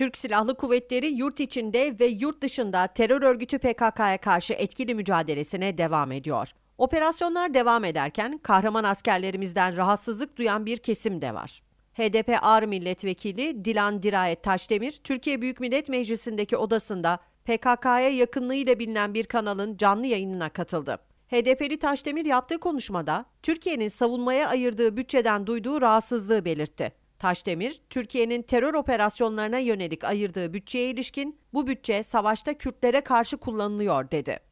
Türk Silahlı Kuvvetleri yurt içinde ve yurt dışında terör örgütü PKK'ya karşı etkili mücadelesine devam ediyor. Operasyonlar devam ederken kahraman askerlerimizden rahatsızlık duyan bir kesim de var. HDP Ağrı Milletvekili Dilan Dirayet Taşdemir, Türkiye Büyük Millet Meclisi'ndeki odasında PKK'ya yakınlığıyla bilinen bir kanalın canlı yayınına katıldı. HDP'li Taşdemir yaptığı konuşmada Türkiye'nin savunmaya ayırdığı bütçeden duyduğu rahatsızlığı belirtti. Taşdemir, Türkiye'nin terör operasyonlarına yönelik ayırdığı bütçeye ilişkin bu bütçe savaşta Kürtlere karşı kullanılıyor dedi.